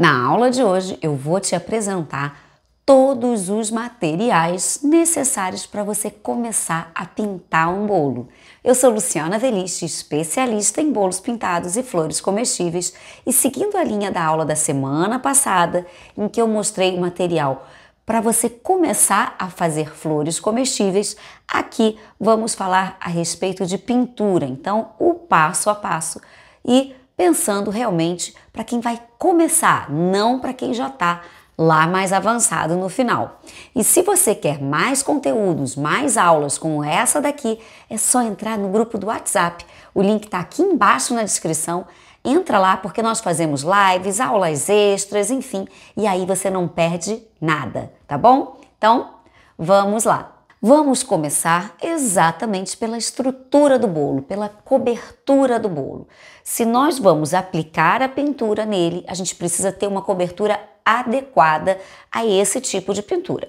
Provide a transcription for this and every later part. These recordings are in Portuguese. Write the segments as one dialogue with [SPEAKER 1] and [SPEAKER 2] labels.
[SPEAKER 1] Na aula de hoje, eu vou te apresentar todos os materiais necessários para você começar a pintar um bolo. Eu sou Luciana Veliche, especialista em bolos pintados e flores comestíveis, e seguindo a linha da aula da semana passada, em que eu mostrei o material para você começar a fazer flores comestíveis, aqui vamos falar a respeito de pintura, então o passo a passo e pensando realmente para quem vai começar, não para quem já está lá mais avançado no final. E se você quer mais conteúdos, mais aulas como essa daqui, é só entrar no grupo do WhatsApp. O link está aqui embaixo na descrição. Entra lá porque nós fazemos lives, aulas extras, enfim, e aí você não perde nada, tá bom? Então, vamos lá. Vamos começar exatamente pela estrutura do bolo, pela cobertura do bolo. Se nós vamos aplicar a pintura nele, a gente precisa ter uma cobertura adequada a esse tipo de pintura.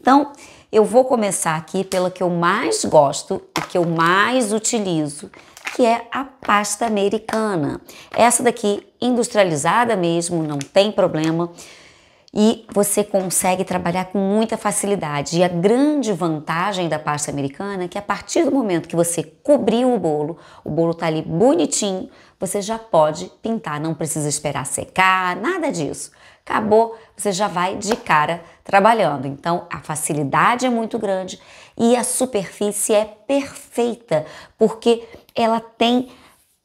[SPEAKER 1] Então, eu vou começar aqui pela que eu mais gosto e que eu mais utilizo, que é a pasta americana. Essa daqui industrializada mesmo, não tem problema e você consegue trabalhar com muita facilidade. E a grande vantagem da pasta americana é que a partir do momento que você cobriu o bolo, o bolo tá ali bonitinho, você já pode pintar, não precisa esperar secar, nada disso. Acabou, você já vai de cara trabalhando. Então a facilidade é muito grande e a superfície é perfeita, porque ela tem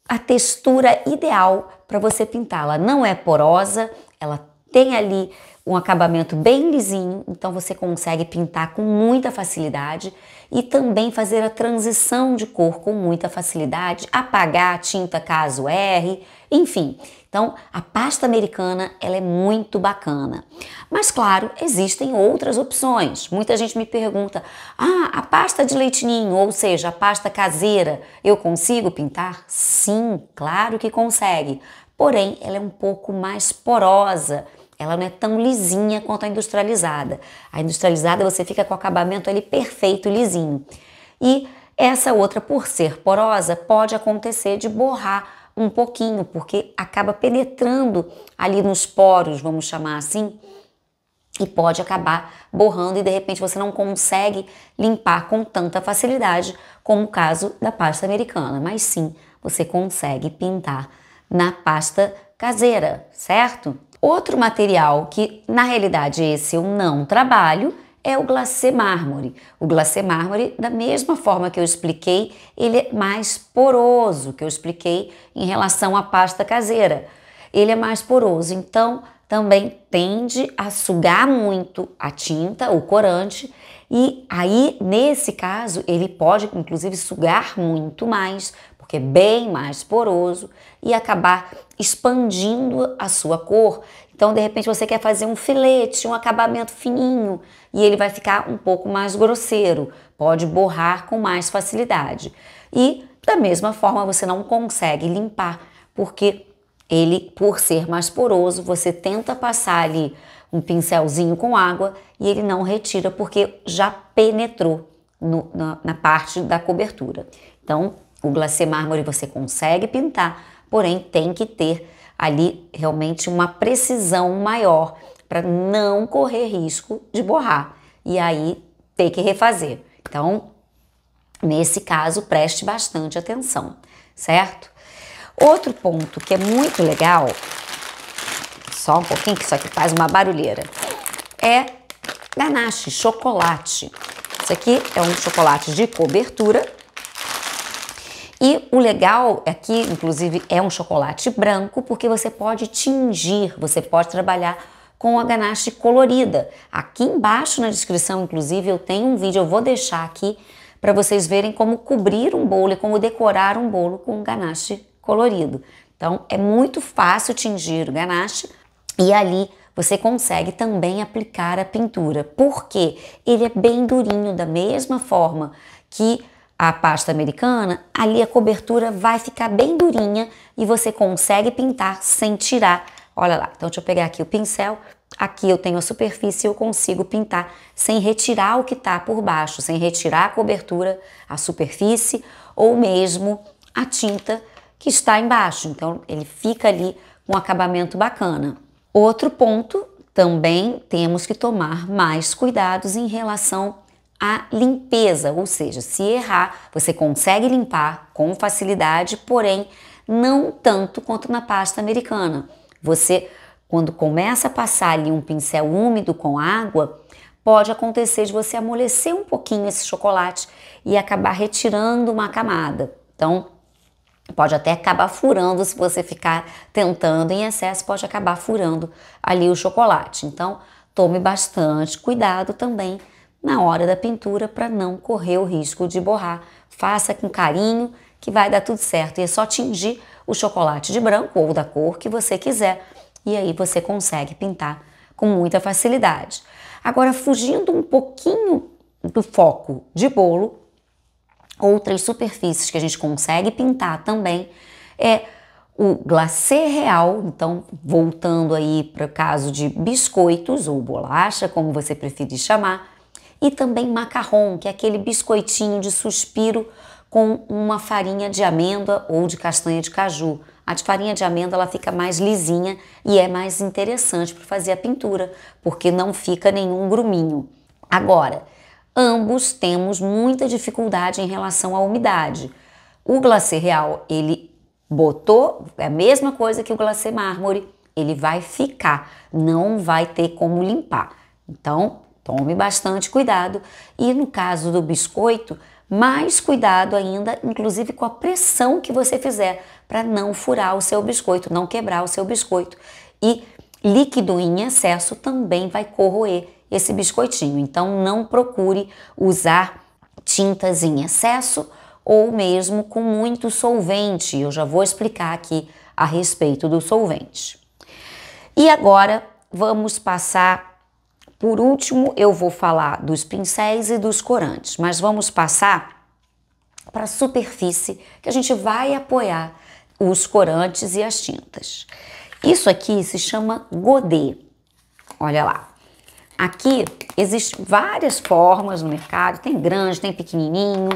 [SPEAKER 1] a textura ideal para você pintá-la. Não é porosa, ela tem ali um acabamento bem lisinho, então você consegue pintar com muita facilidade e também fazer a transição de cor com muita facilidade, apagar a tinta caso erre, enfim. Então, a pasta americana, ela é muito bacana. Mas claro, existem outras opções. Muita gente me pergunta: "Ah, a pasta de leitinho, ou seja, a pasta caseira, eu consigo pintar?" Sim, claro que consegue. Porém, ela é um pouco mais porosa ela não é tão lisinha quanto a industrializada. A industrializada você fica com o acabamento ali perfeito, lisinho. E essa outra, por ser porosa, pode acontecer de borrar um pouquinho, porque acaba penetrando ali nos poros, vamos chamar assim, e pode acabar borrando e de repente você não consegue limpar com tanta facilidade como o caso da pasta americana, mas sim, você consegue pintar na pasta caseira, certo? Outro material que, na realidade, esse eu não trabalho é o glacê mármore. O glacê mármore, da mesma forma que eu expliquei, ele é mais poroso, que eu expliquei em relação à pasta caseira. Ele é mais poroso, então também tende a sugar muito a tinta, o corante, e aí, nesse caso, ele pode inclusive sugar muito mais, porque é bem mais poroso e acabar expandindo a sua cor. Então, de repente, você quer fazer um filete, um acabamento fininho e ele vai ficar um pouco mais grosseiro, pode borrar com mais facilidade. E da mesma forma, você não consegue limpar porque ele, por ser mais poroso, você tenta passar ali um pincelzinho com água e ele não retira porque já penetrou no, na, na parte da cobertura. Então, o glacê mármore você consegue pintar, porém tem que ter ali realmente uma precisão maior para não correr risco de borrar e aí ter que refazer. Então, nesse caso, preste bastante atenção, certo? Outro ponto que é muito legal, só um pouquinho que isso aqui faz uma barulheira, é ganache, chocolate. Isso aqui é um chocolate de cobertura, e o legal aqui, é inclusive, é um chocolate branco, porque você pode tingir, você pode trabalhar com a ganache colorida. Aqui embaixo na descrição, inclusive, eu tenho um vídeo, eu vou deixar aqui para vocês verem como cobrir um bolo e como decorar um bolo com ganache colorido. Então, é muito fácil tingir o ganache e ali você consegue também aplicar a pintura, porque ele é bem durinho, da mesma forma que a pasta americana, ali a cobertura vai ficar bem durinha e você consegue pintar sem tirar. Olha lá, então deixa eu pegar aqui o pincel, aqui eu tenho a superfície e eu consigo pintar sem retirar o que está por baixo, sem retirar a cobertura, a superfície ou mesmo a tinta que está embaixo. Então ele fica ali com um acabamento bacana. Outro ponto, também temos que tomar mais cuidados em relação a limpeza, ou seja, se errar, você consegue limpar com facilidade, porém não tanto quanto na pasta americana. Você, quando começa a passar ali um pincel úmido com água, pode acontecer de você amolecer um pouquinho esse chocolate e acabar retirando uma camada. Então, pode até acabar furando se você ficar tentando em excesso, pode acabar furando ali o chocolate. Então, tome bastante cuidado também na hora da pintura para não correr o risco de borrar. Faça com carinho que vai dar tudo certo e é só tingir o chocolate de branco ou da cor que você quiser e aí você consegue pintar com muita facilidade. Agora, fugindo um pouquinho do foco de bolo, outras superfícies que a gente consegue pintar também é o glacê real, então voltando aí para o caso de biscoitos ou bolacha, como você preferir chamar, e também macarrão, que é aquele biscoitinho de suspiro com uma farinha de amêndoa ou de castanha de caju. A de farinha de amêndoa ela fica mais lisinha e é mais interessante para fazer a pintura, porque não fica nenhum gruminho. Agora, ambos temos muita dificuldade em relação à umidade. O glacê real, ele botou, é a mesma coisa que o glacê mármore, ele vai ficar, não vai ter como limpar. Então, Tome bastante cuidado. E no caso do biscoito, mais cuidado ainda, inclusive com a pressão que você fizer para não furar o seu biscoito, não quebrar o seu biscoito. E líquido em excesso também vai corroer esse biscoitinho. Então não procure usar tintas em excesso ou mesmo com muito solvente. Eu já vou explicar aqui a respeito do solvente. E agora vamos passar por último, eu vou falar dos pincéis e dos corantes, mas vamos passar para a superfície que a gente vai apoiar os corantes e as tintas. Isso aqui se chama godê. Olha lá. Aqui existem várias formas no mercado, tem grande, tem pequenininho.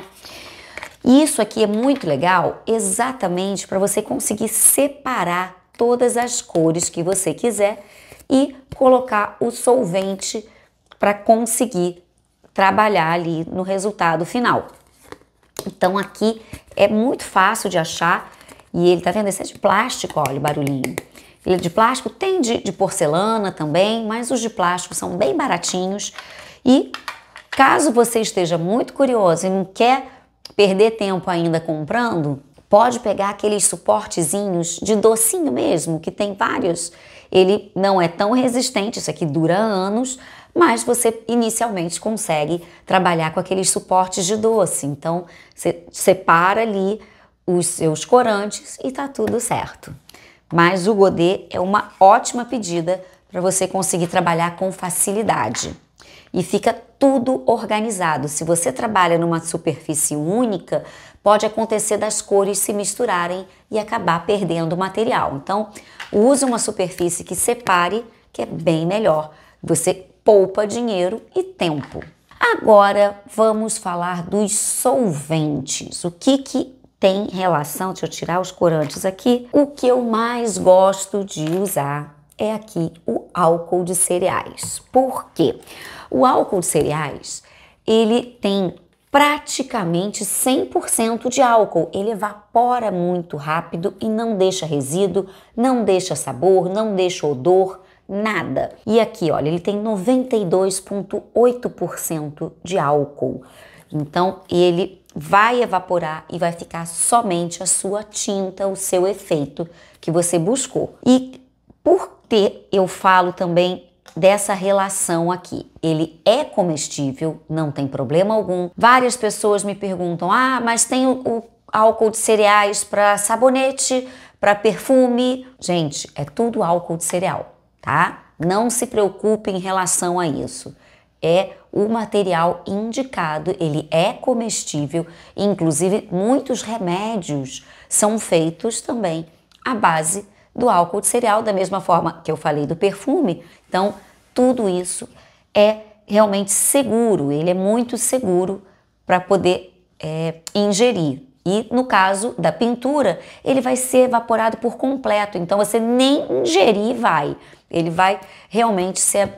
[SPEAKER 1] E isso aqui é muito legal exatamente para você conseguir separar todas as cores que você quiser e colocar o solvente para conseguir trabalhar ali no resultado final. Então aqui é muito fácil de achar e ele tá vendo? Esse é de plástico, olha o barulhinho. Ele é de plástico, tem de, de porcelana também, mas os de plástico são bem baratinhos. E caso você esteja muito curioso e não quer perder tempo ainda comprando, Pode pegar aqueles suportezinhos de docinho mesmo, que tem vários. Ele não é tão resistente, isso aqui dura anos, mas você inicialmente consegue trabalhar com aqueles suportes de doce. Então, você separa ali os seus corantes e tá tudo certo. Mas o godê é uma ótima pedida para você conseguir trabalhar com facilidade. E fica tudo organizado. Se você trabalha numa superfície única, pode acontecer das cores se misturarem e acabar perdendo o material. Então, use uma superfície que separe, que é bem melhor. Você poupa dinheiro e tempo. Agora vamos falar dos solventes. O que, que tem relação, deixa eu tirar os corantes aqui, o que eu mais gosto de usar é aqui o álcool de cereais. Por quê? O álcool de cereais, ele tem praticamente 100% de álcool. Ele evapora muito rápido e não deixa resíduo, não deixa sabor, não deixa odor, nada. E aqui, olha, ele tem 92,8% de álcool. Então, ele vai evaporar e vai ficar somente a sua tinta, o seu efeito que você buscou. E por ter, eu falo também dessa relação aqui. Ele é comestível, não tem problema algum. Várias pessoas me perguntam: ah, mas tem o, o álcool de cereais para sabonete, para perfume? Gente, é tudo álcool de cereal, tá? Não se preocupe em relação a isso. É o material indicado, ele é comestível, inclusive muitos remédios são feitos também à base do álcool de cereal, da mesma forma que eu falei do perfume. Então, tudo isso é realmente seguro, ele é muito seguro para poder é, ingerir. E no caso da pintura, ele vai ser evaporado por completo, então você nem ingerir vai, ele vai realmente ser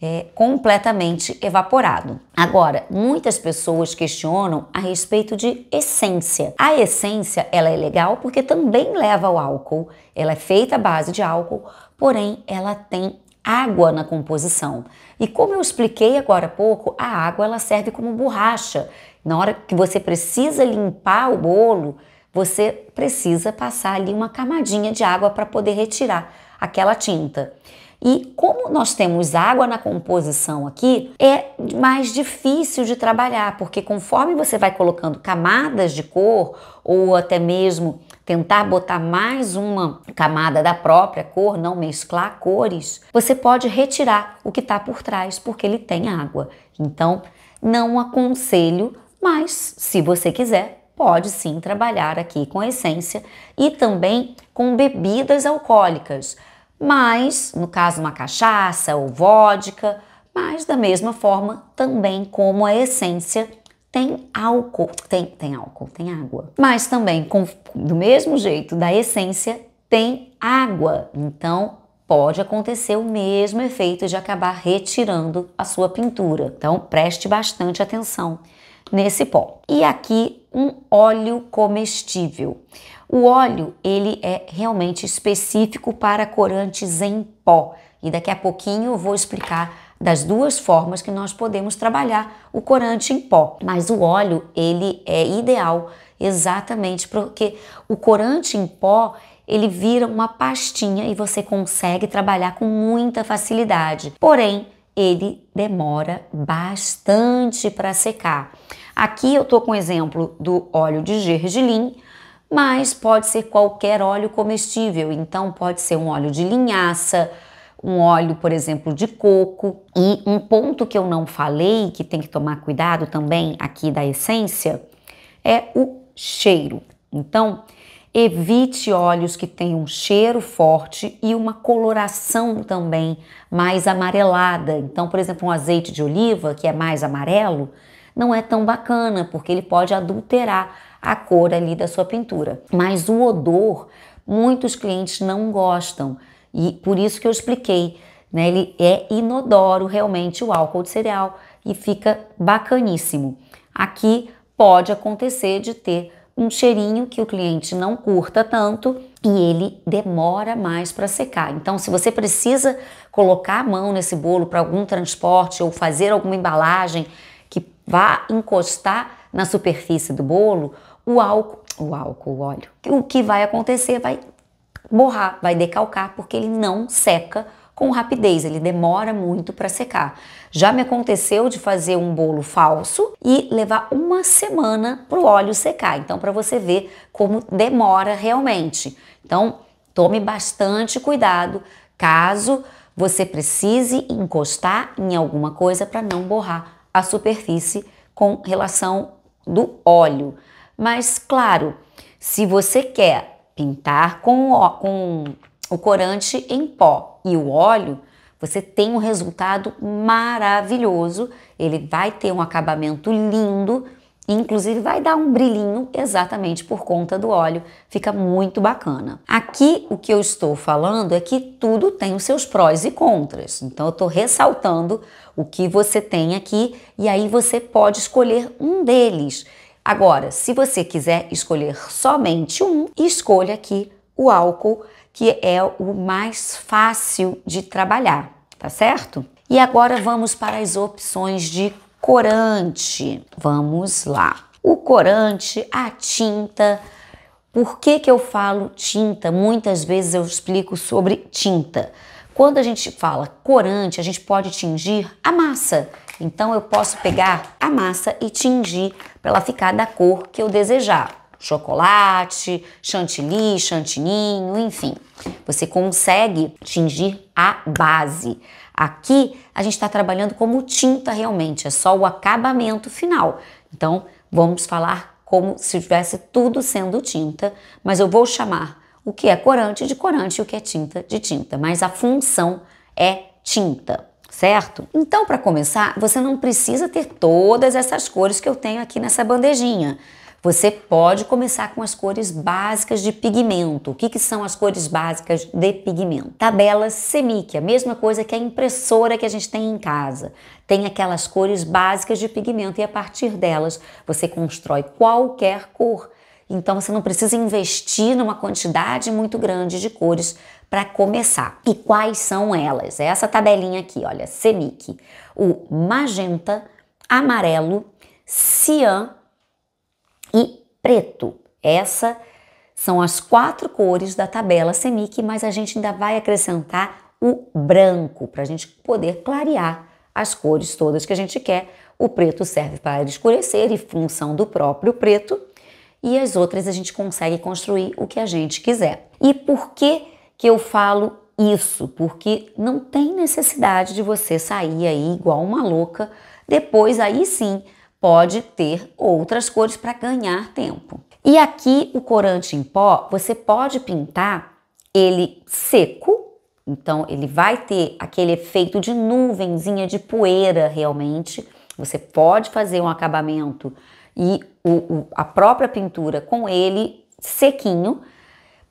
[SPEAKER 1] é, completamente evaporado. Agora, muitas pessoas questionam a respeito de essência. A essência ela é legal porque também leva o álcool, ela é feita à base de álcool, porém ela tem água na composição. E como eu expliquei agora há pouco, a água ela serve como borracha. Na hora que você precisa limpar o bolo, você precisa passar ali uma camadinha de água para poder retirar aquela tinta. E como nós temos água na composição aqui, é mais difícil de trabalhar, porque conforme você vai colocando camadas de cor ou até mesmo tentar botar mais uma camada da própria cor, não mesclar cores, você pode retirar o que está por trás, porque ele tem água. Então, não aconselho, mas se você quiser, pode sim trabalhar aqui com essência e também com bebidas alcoólicas mas, no caso, uma cachaça ou vodka, mas da mesma forma, também como a essência tem álcool, tem, tem álcool, tem água. Mas também, com, do mesmo jeito da essência, tem água. Então, pode acontecer o mesmo efeito de acabar retirando a sua pintura. Então, preste bastante atenção nesse pó. E aqui, um óleo comestível. O óleo, ele é realmente específico para corantes em pó. E daqui a pouquinho eu vou explicar das duas formas que nós podemos trabalhar o corante em pó. Mas o óleo, ele é ideal exatamente porque o corante em pó, ele vira uma pastinha e você consegue trabalhar com muita facilidade. Porém, ele demora bastante para secar. Aqui eu tô com o exemplo do óleo de gergelim, mas pode ser qualquer óleo comestível. Então, pode ser um óleo de linhaça, um óleo, por exemplo, de coco. E um ponto que eu não falei, que tem que tomar cuidado também aqui da essência, é o cheiro. Então, evite óleos que tenham um cheiro forte e uma coloração também mais amarelada. Então, por exemplo, um azeite de oliva que é mais amarelo não é tão bacana, porque ele pode adulterar a cor ali da sua pintura. Mas o odor, muitos clientes não gostam e por isso que eu expliquei, né? Ele é inodoro realmente o álcool de cereal e fica bacaníssimo. Aqui pode acontecer de ter um cheirinho que o cliente não curta tanto e ele demora mais para secar. Então, se você precisa colocar a mão nesse bolo para algum transporte ou fazer alguma embalagem que vá encostar na superfície do bolo, o álcool, o álcool, o óleo, o que vai acontecer vai borrar, vai decalcar, porque ele não seca com rapidez, ele demora muito para secar. Já me aconteceu de fazer um bolo falso e levar uma semana para o óleo secar. Então, para você ver como demora realmente. Então, tome bastante cuidado caso você precise encostar em alguma coisa para não borrar a superfície com relação do óleo mas claro. Se você quer pintar com o, com o corante em pó e o óleo, você tem um resultado maravilhoso. Ele vai ter um acabamento lindo, inclusive vai dar um brilhinho exatamente por conta do óleo. Fica muito bacana. Aqui o que eu estou falando é que tudo tem os seus prós e contras. Então eu estou ressaltando o que você tem aqui e aí você pode escolher um deles. Agora, se você quiser escolher somente um, escolha aqui o álcool, que é o mais fácil de trabalhar, tá certo? E agora vamos para as opções de corante. Vamos lá. O corante, a tinta. Por que, que eu falo tinta? Muitas vezes eu explico sobre tinta. Quando a gente fala corante, a gente pode tingir a massa. Então eu posso pegar a massa e tingir para ela ficar da cor que eu desejar. Chocolate, chantilly, chantininho, enfim. Você consegue tingir a base. Aqui a gente está trabalhando como tinta realmente, é só o acabamento final. Então vamos falar como se tivesse tudo sendo tinta, mas eu vou chamar o que é corante de corante e o que é tinta de tinta, mas a função é tinta certo? Então, para começar, você não precisa ter todas essas cores que eu tenho aqui nessa bandejinha. Você pode começar com as cores básicas de pigmento. O que, que são as cores básicas de pigmento? Tabela semic, a mesma coisa que a impressora que a gente tem em casa. Tem aquelas cores básicas de pigmento e a partir delas você constrói qualquer cor. Então você não precisa investir numa quantidade muito grande de cores para começar. E quais são elas? É essa tabelinha aqui, olha, CEMIC, o magenta, amarelo, cian e preto. Essa são as quatro cores da tabela CEMIC, mas a gente ainda vai acrescentar o branco para a gente poder clarear as cores todas que a gente quer. O preto serve para escurecer e função do próprio preto, e as outras a gente consegue construir o que a gente quiser. E por que que eu falo isso, porque não tem necessidade de você sair aí igual uma louca. Depois, aí sim, pode ter outras cores para ganhar tempo. E aqui o corante em pó, você pode pintar ele seco, então ele vai ter aquele efeito de nuvenzinha de poeira realmente. Você pode fazer um acabamento e o, o, a própria pintura com ele sequinho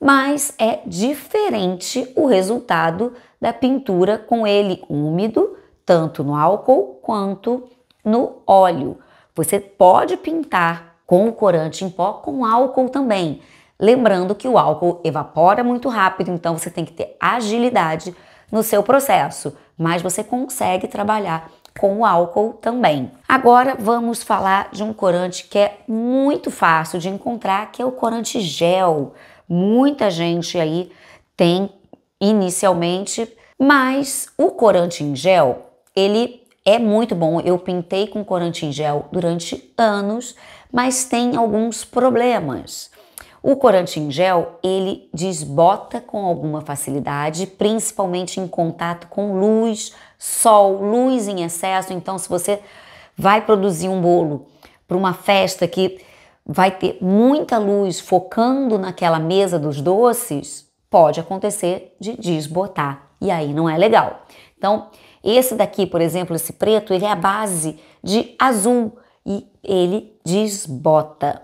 [SPEAKER 1] mas é diferente o resultado da pintura com ele úmido, tanto no álcool quanto no óleo. Você pode pintar com o corante em pó com álcool também. Lembrando que o álcool evapora muito rápido, então você tem que ter agilidade no seu processo, mas você consegue trabalhar com o álcool também. Agora vamos falar de um corante que é muito fácil de encontrar, que é o corante gel. Muita gente aí tem inicialmente, mas o corante em gel, ele é muito bom. Eu pintei com corante em gel durante anos, mas tem alguns problemas. O corante em gel, ele desbota com alguma facilidade, principalmente em contato com luz, sol, luz em excesso. Então, se você vai produzir um bolo para uma festa que vai ter muita luz focando naquela mesa dos doces, pode acontecer de desbotar. E aí não é legal. Então, esse daqui, por exemplo, esse preto, ele é a base de azul e ele desbota.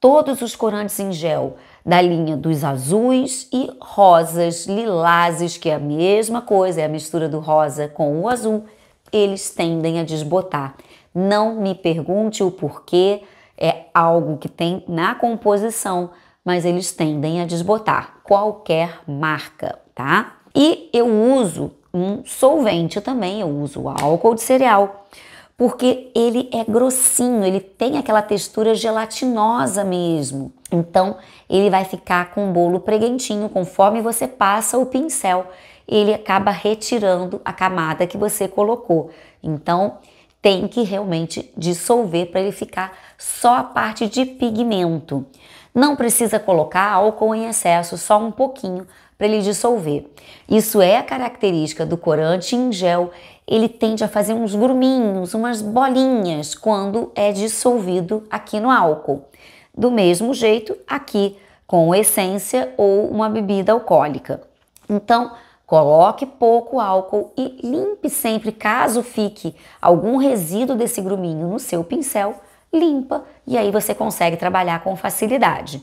[SPEAKER 1] Todos os corantes em gel da linha dos azuis e rosas, lilases, que é a mesma coisa, é a mistura do rosa com o azul, eles tendem a desbotar. Não me pergunte o porquê, é algo que tem na composição, mas eles tendem a desbotar qualquer marca, tá? E eu uso um solvente também, eu uso álcool de cereal, porque ele é grossinho, ele tem aquela textura gelatinosa mesmo. Então, ele vai ficar com o bolo preguentinho conforme você passa o pincel, ele acaba retirando a camada que você colocou. Então, tem que realmente dissolver para ele ficar só a parte de pigmento. Não precisa colocar álcool em excesso, só um pouquinho para ele dissolver. Isso é a característica do corante em gel. Ele tende a fazer uns gruminhos, umas bolinhas quando é dissolvido aqui no álcool. Do mesmo jeito aqui com essência ou uma bebida alcoólica. Então, coloque pouco álcool e limpe sempre caso fique algum resíduo desse gruminho no seu pincel limpa e aí você consegue trabalhar com facilidade.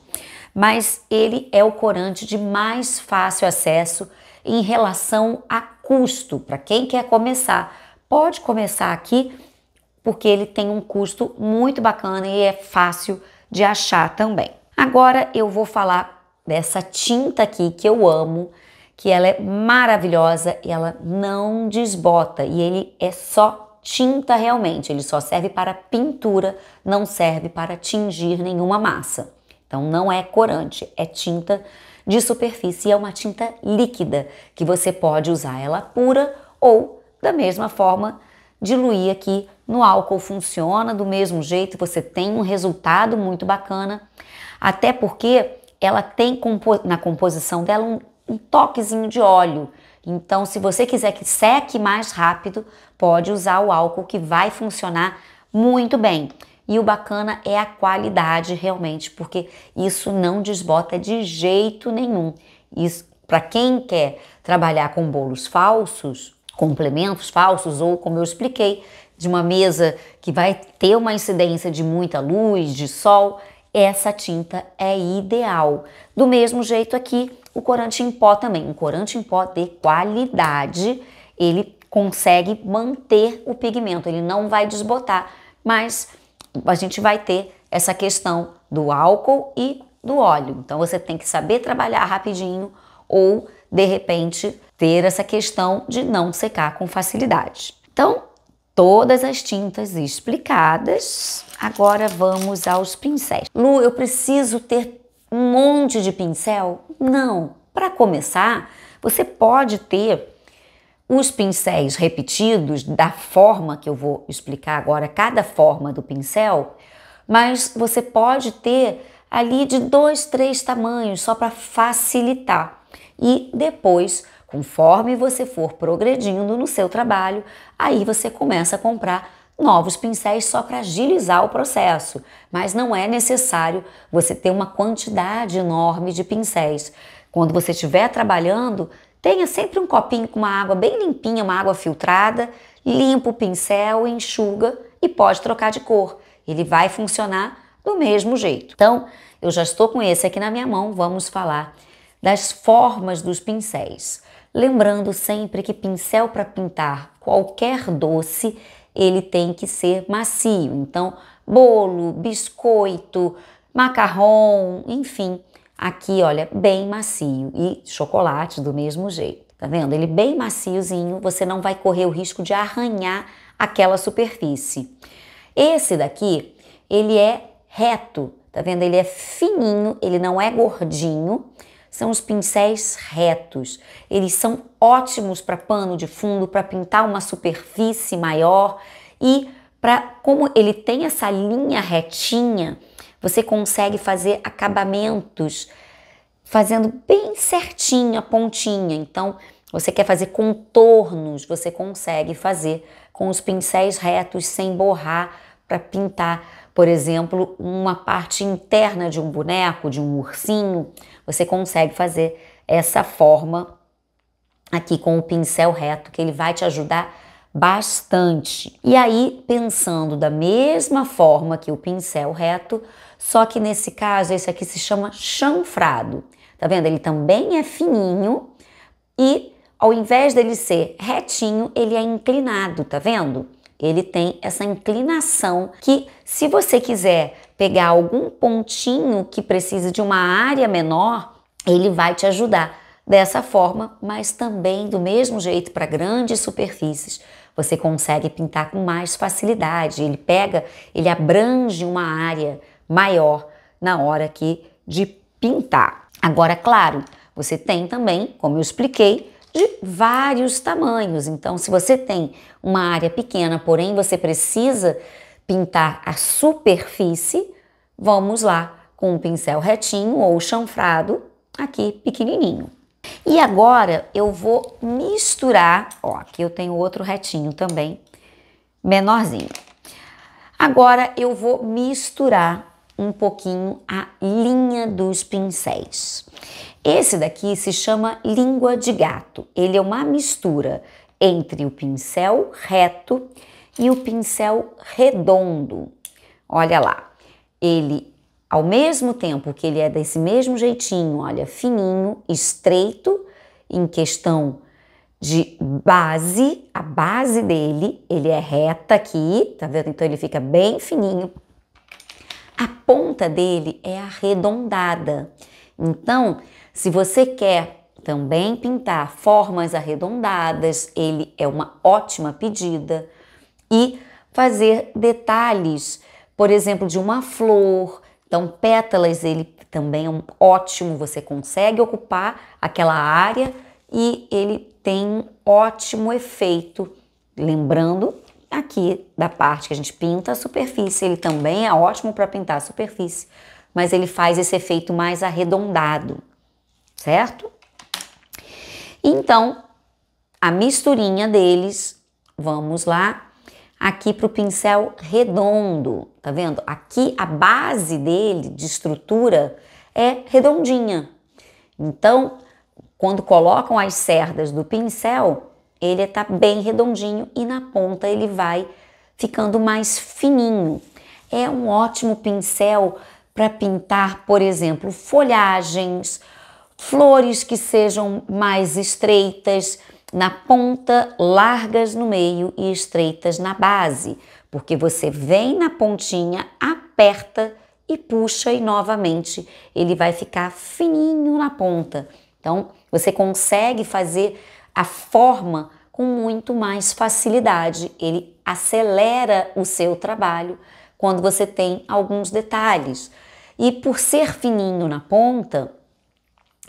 [SPEAKER 1] Mas ele é o corante de mais fácil acesso em relação a custo. Para quem quer começar, pode começar aqui porque ele tem um custo muito bacana e é fácil de achar também. Agora eu vou falar dessa tinta aqui que eu amo, que ela é maravilhosa e ela não desbota e ele é só tinta realmente, ele só serve para pintura, não serve para tingir nenhuma massa. Então não é corante, é tinta de superfície, é uma tinta líquida que você pode usar ela pura ou da mesma forma diluir aqui no álcool funciona do mesmo jeito, você tem um resultado muito bacana, até porque ela tem na composição dela um, um toquezinho de óleo. Então, se você quiser que seque mais rápido, pode usar o álcool que vai funcionar muito bem. E o bacana é a qualidade realmente, porque isso não desbota de jeito nenhum. Isso para quem quer trabalhar com bolos falsos, complementos falsos ou como eu expliquei, de uma mesa que vai ter uma incidência de muita luz, de sol, essa tinta é ideal. Do mesmo jeito aqui, o corante em pó também. Um corante em pó de qualidade, ele consegue manter o pigmento, ele não vai desbotar, mas a gente vai ter essa questão do álcool e do óleo. Então você tem que saber trabalhar rapidinho ou de repente ter essa questão de não secar com facilidade. Então, todas as tintas explicadas. Agora vamos aos pincéis. Lu, eu preciso ter um monte de pincel? Não. Para começar, você pode ter os pincéis repetidos da forma que eu vou explicar agora, cada forma do pincel, mas você pode ter ali de dois, três tamanhos só para facilitar. E depois, conforme você for progredindo no seu trabalho, aí você começa a comprar novos pincéis só para agilizar o processo, mas não é necessário você ter uma quantidade enorme de pincéis. Quando você estiver trabalhando, tenha sempre um copinho com uma água bem limpinha, uma água filtrada, limpa o pincel, enxuga e pode trocar de cor. Ele vai funcionar do mesmo jeito. Então, eu já estou com esse aqui na minha mão, vamos falar das formas dos pincéis. Lembrando sempre que pincel para pintar qualquer doce ele tem que ser macio. Então, bolo, biscoito, macarrão, enfim, aqui olha, bem macio e chocolate do mesmo jeito. Tá vendo? Ele bem maciozinho, você não vai correr o risco de arranhar aquela superfície. Esse daqui, ele é reto, tá vendo? Ele é fininho, ele não é gordinho são os pincéis retos. Eles são ótimos para pano de fundo, para pintar uma superfície maior e para como ele tem essa linha retinha, você consegue fazer acabamentos fazendo bem certinho a pontinha. Então, você quer fazer contornos, você consegue fazer com os pincéis retos sem borrar para pintar, por exemplo, uma parte interna de um boneco, de um ursinho, você consegue fazer essa forma aqui com o pincel reto, que ele vai te ajudar bastante. E aí, pensando da mesma forma que o pincel reto, só que nesse caso, esse aqui se chama chanfrado. Tá vendo? Ele também é fininho e ao invés dele ser retinho, ele é inclinado, tá vendo? Ele tem essa inclinação que, se você quiser pegar algum pontinho que precisa de uma área menor, ele vai te ajudar dessa forma, mas também do mesmo jeito para grandes superfícies. Você consegue pintar com mais facilidade. Ele pega, ele abrange uma área maior na hora aqui de pintar. Agora, claro, você tem também, como eu expliquei, de vários tamanhos. Então, se você tem uma área pequena, porém você precisa pintar a superfície, vamos lá com um pincel retinho ou chanfrado, aqui pequenininho. E agora eu vou misturar, ó, aqui eu tenho outro retinho também, menorzinho. Agora eu vou misturar um pouquinho a linha dos pincéis. Esse daqui se chama língua de gato. Ele é uma mistura entre o pincel reto e o pincel redondo. Olha lá, ele ao mesmo tempo que ele é desse mesmo jeitinho, olha, fininho, estreito, em questão de base, a base dele, ele é reta aqui, tá vendo? Então ele fica bem fininho. A ponta dele é arredondada. Então, se você quer também pintar formas arredondadas, ele é uma ótima pedida e fazer detalhes, por exemplo, de uma flor. Então, pétalas, ele também é um ótimo, você consegue ocupar aquela área e ele tem um ótimo efeito. Lembrando aqui da parte que a gente pinta a superfície, ele também é ótimo para pintar a superfície, mas ele faz esse efeito mais arredondado, certo? Então, a misturinha deles, vamos lá, aqui para o pincel redondo, tá vendo? Aqui a base dele de estrutura é redondinha. Então, quando colocam as cerdas do pincel, ele está bem redondinho e na ponta ele vai ficando mais fininho. É um ótimo pincel para pintar, por exemplo, folhagens, flores que sejam mais estreitas, na ponta, largas no meio e estreitas na base, porque você vem na pontinha, aperta e puxa e novamente ele vai ficar fininho na ponta. Então, você consegue fazer a forma com muito mais facilidade. Ele acelera o seu trabalho quando você tem alguns detalhes. E por ser fininho na ponta,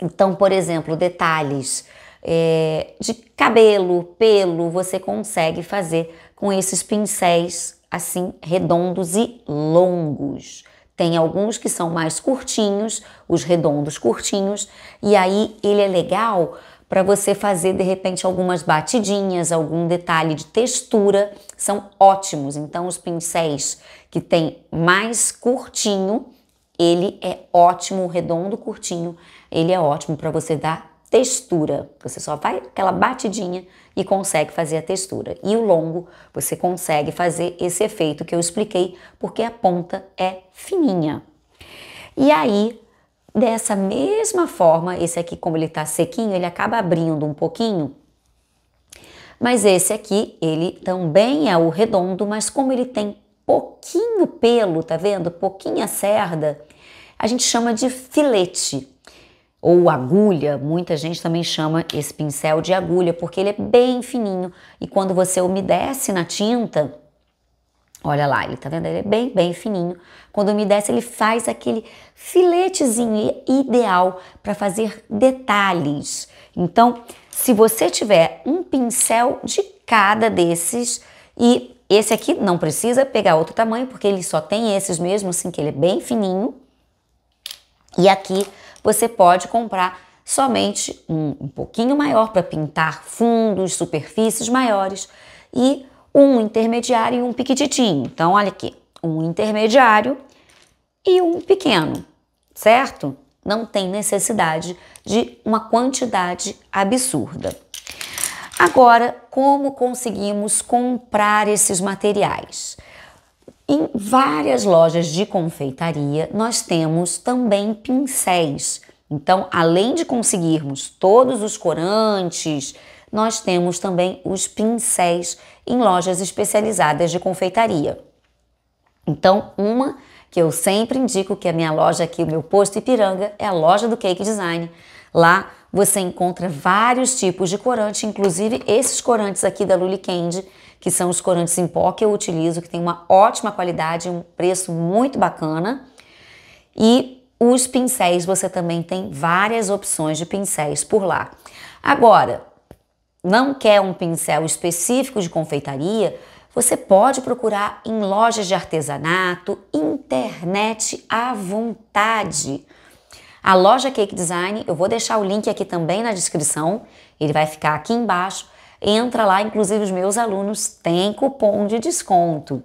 [SPEAKER 1] então, por exemplo, detalhes é, de cabelo, pelo, você consegue fazer com esses pincéis assim redondos e longos. Tem alguns que são mais curtinhos, os redondos curtinhos, e aí ele é legal para você fazer de repente algumas batidinhas, algum detalhe de textura, são ótimos. Então os pincéis que tem mais curtinho, ele é ótimo, o redondo curtinho, ele é ótimo para você dar textura. Você só vai aquela batidinha e consegue fazer a textura. E o longo, você consegue fazer esse efeito que eu expliquei, porque a ponta é fininha. E aí, dessa mesma forma, esse aqui, como ele está sequinho, ele acaba abrindo um pouquinho. Mas esse aqui, ele também é o redondo, mas como ele tem pouquinho pelo, tá vendo? Pouquinha cerda, a gente chama de filete ou agulha, muita gente também chama esse pincel de agulha, porque ele é bem fininho e quando você umedece na tinta, olha lá, ele tá vendo? Ele é bem, bem fininho. Quando umedece, ele faz aquele filetezinho ideal para fazer detalhes. Então, se você tiver um pincel de cada desses e esse aqui não precisa pegar outro tamanho, porque ele só tem esses mesmo, assim que ele é bem fininho. E aqui você pode comprar somente um, um pouquinho maior para pintar fundos, superfícies maiores e um intermediário e um pequitinho. Então, olha aqui, um intermediário e um pequeno, certo? Não tem necessidade de uma quantidade absurda. Agora, como conseguimos comprar esses materiais? Em várias lojas de confeitaria, nós temos também pincéis. Então, além de conseguirmos todos os corantes, nós temos também os pincéis em lojas especializadas de confeitaria. Então, uma que eu sempre indico, que é a minha loja aqui, o meu posto Ipiranga, é a loja do Cake Design. Lá você encontra vários tipos de corante, inclusive esses corantes aqui da Lully Candy, que são os corantes em pó que eu utilizo, que tem uma ótima qualidade, um preço muito bacana. E os pincéis, você também tem várias opções de pincéis por lá. Agora, não quer um pincel específico de confeitaria, você pode procurar em lojas de artesanato, internet à vontade. A loja Cake Design, eu vou deixar o link aqui também na descrição, ele vai ficar aqui embaixo. Entra lá, inclusive os meus alunos têm cupom de desconto.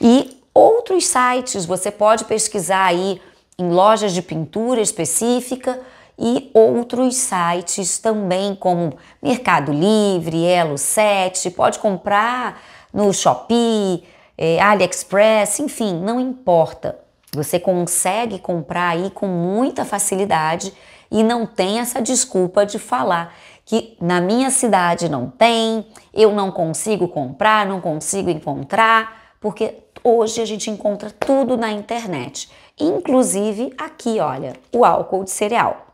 [SPEAKER 1] E outros sites, você pode pesquisar aí em lojas de pintura específica e outros sites também, como Mercado Livre, Elo 7, pode comprar no Shopee, é, AliExpress, enfim, não importa. Você consegue comprar aí com muita facilidade e não tem essa desculpa de falar que na minha cidade não tem, eu não consigo comprar, não consigo encontrar, porque hoje a gente encontra tudo na internet, inclusive aqui, olha, o álcool de cereal.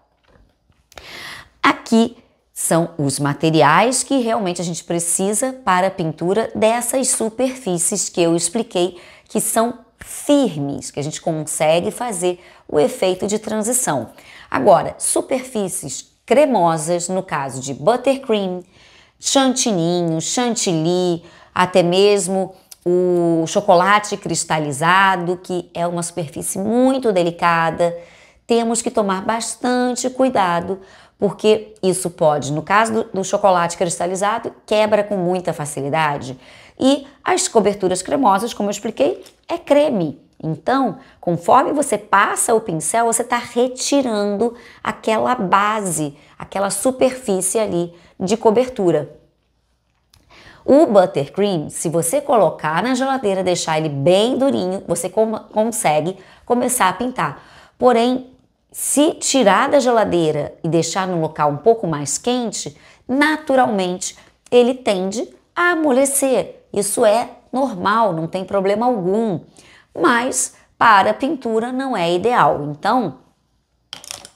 [SPEAKER 1] Aqui são os materiais que realmente a gente precisa para a pintura dessas superfícies que eu expliquei que são firmes, que a gente consegue fazer o efeito de transição. Agora, superfícies cremosas, no caso de buttercream, chantininho, chantilly, até mesmo o chocolate cristalizado, que é uma superfície muito delicada. Temos que tomar bastante cuidado, porque isso pode, no caso do, do chocolate cristalizado, quebra com muita facilidade. E as coberturas cremosas, como eu expliquei, é creme, então, conforme você passa o pincel, você está retirando aquela base, aquela superfície ali de cobertura. O buttercream, se você colocar na geladeira, deixar ele bem durinho, você com consegue começar a pintar. Porém, se tirar da geladeira e deixar num local um pouco mais quente, naturalmente ele tende a amolecer. Isso é normal, não tem problema algum mas para pintura não é ideal. Então,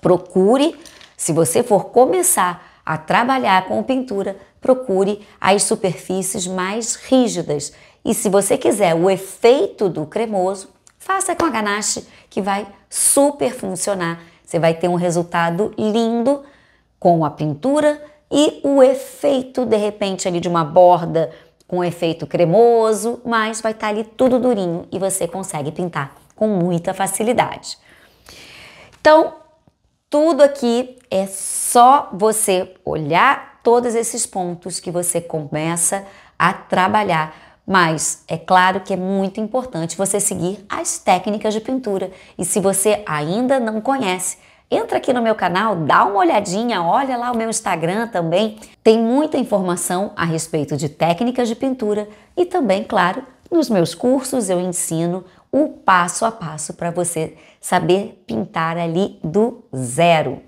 [SPEAKER 1] procure, se você for começar a trabalhar com pintura, procure as superfícies mais rígidas. E se você quiser o efeito do cremoso, faça com a ganache que vai super funcionar. Você vai ter um resultado lindo com a pintura e o efeito de repente ali de uma borda com efeito cremoso, mas vai estar tá ali tudo durinho e você consegue pintar com muita facilidade. Então, tudo aqui é só você olhar todos esses pontos que você começa a trabalhar mas é claro que é muito importante você seguir as técnicas de pintura. E se você ainda não conhece, Entra aqui no meu canal, dá uma olhadinha, olha lá o meu Instagram também. Tem muita informação a respeito de técnicas de pintura e também, claro, nos meus cursos eu ensino o passo a passo para você saber pintar ali do zero.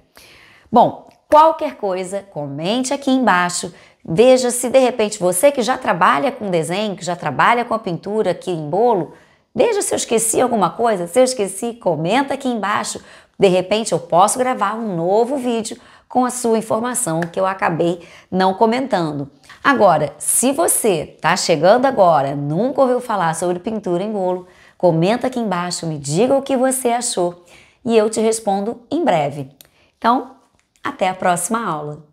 [SPEAKER 1] Bom, qualquer coisa, comente aqui embaixo. Veja se de repente você que já trabalha com desenho, que já trabalha com a pintura aqui em bolo, veja se eu esqueci alguma coisa. Se eu esqueci, comenta aqui embaixo de repente, eu posso gravar um novo vídeo com a sua informação que eu acabei não comentando. Agora, se você está chegando agora, nunca ouviu falar sobre pintura em bolo, comenta aqui embaixo, me diga o que você achou e eu te respondo em breve. Então, até a próxima aula!